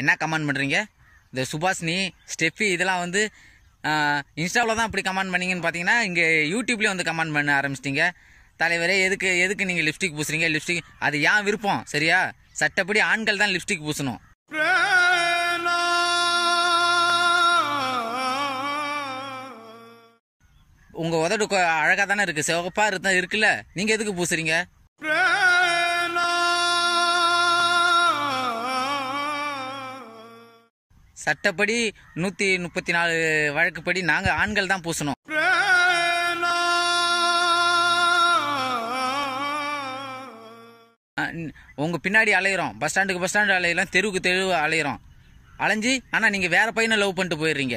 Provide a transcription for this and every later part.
என்ன கமெண்ட் பண்ணுறீங்க இந்த சுபாஷினி ஸ்டெஃபி இதெல்லாம் வந்து இன்ஸ்டாவில் தான் இப்படி கமெண்ட் பண்ணிங்கன்னு பார்த்தீங்கன்னா இங்கே யூடியூப்லேயும் வந்து கமெண்ட் பண்ண ஆரம்பிச்சிட்டிங்க தலைவரே எதுக்கு எதுக்கு நீங்கள் லிப்ஸ்டிக் பூசுறீங்க லிப்ஸ்டிக் அது ஏன் விருப்பம் சரியா சட்டப்படி ஆண்கள் தான் லிப்ஸ்டிக் பூசணும் உங்கள் உதடு அழகாக தானே இருக்குது சிவப்பாக இருந்தால் இருக்குல்ல நீங்கள் எதுக்கு பூசுறீங்க சட்டப்படி நூற்றி முப்பத்தி நாலு வழக்குப்படி நாங்கள் ஆண்கள் தான் பூசணும் உங்கள் பின்னாடி அலையிறோம் பஸ் ஸ்டாண்டுக்கு பஸ் ஸ்டாண்டு அலையலாம் தெருவுக்கு தெரு அலையிறோம் அலைஞ்சு ஆனால் நீங்கள் வேறு பையனை லவ் பண்ணிட்டு போயிடுறீங்க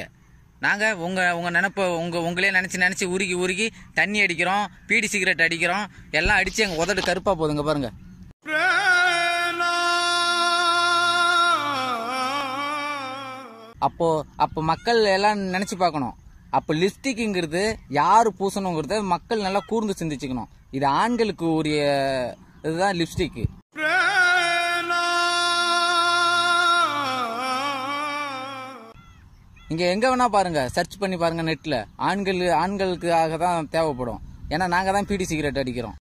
நாங்கள் உங்கள் உங்கள் நினப்பை உங்கள் உங்களே நினச்சி நினச்சி உருகி உருகி தண்ணி அடிக்கிறோம் பீடி சிகரெட் அடிக்கிறோம் எல்லாம் அடித்து எங்கள் உதடு கருப்பாக போதுங்க பாருங்கள் அப்போ அப்போ மக்கள் எல்லாம் நினச்சி பார்க்கணும் அப்போ லிப்ஸ்டிக்குங்கிறது யார் பூசணுங்கிறத மக்கள் நல்லா கூர்ந்து சிந்திச்சுக்கணும் இது ஆண்களுக்கு உரிய இதுதான் லிப்ஸ்டிக்கு இங்கே எங்கே வேணால் பாருங்கள் சர்ச் பண்ணி பாருங்கள் நெட்டில் ஆண்கள் ஆண்களுக்காக தான் தேவைப்படும் ஏன்னா நாங்கள் தான் பீடி சிகரெட் அடிக்கிறோம்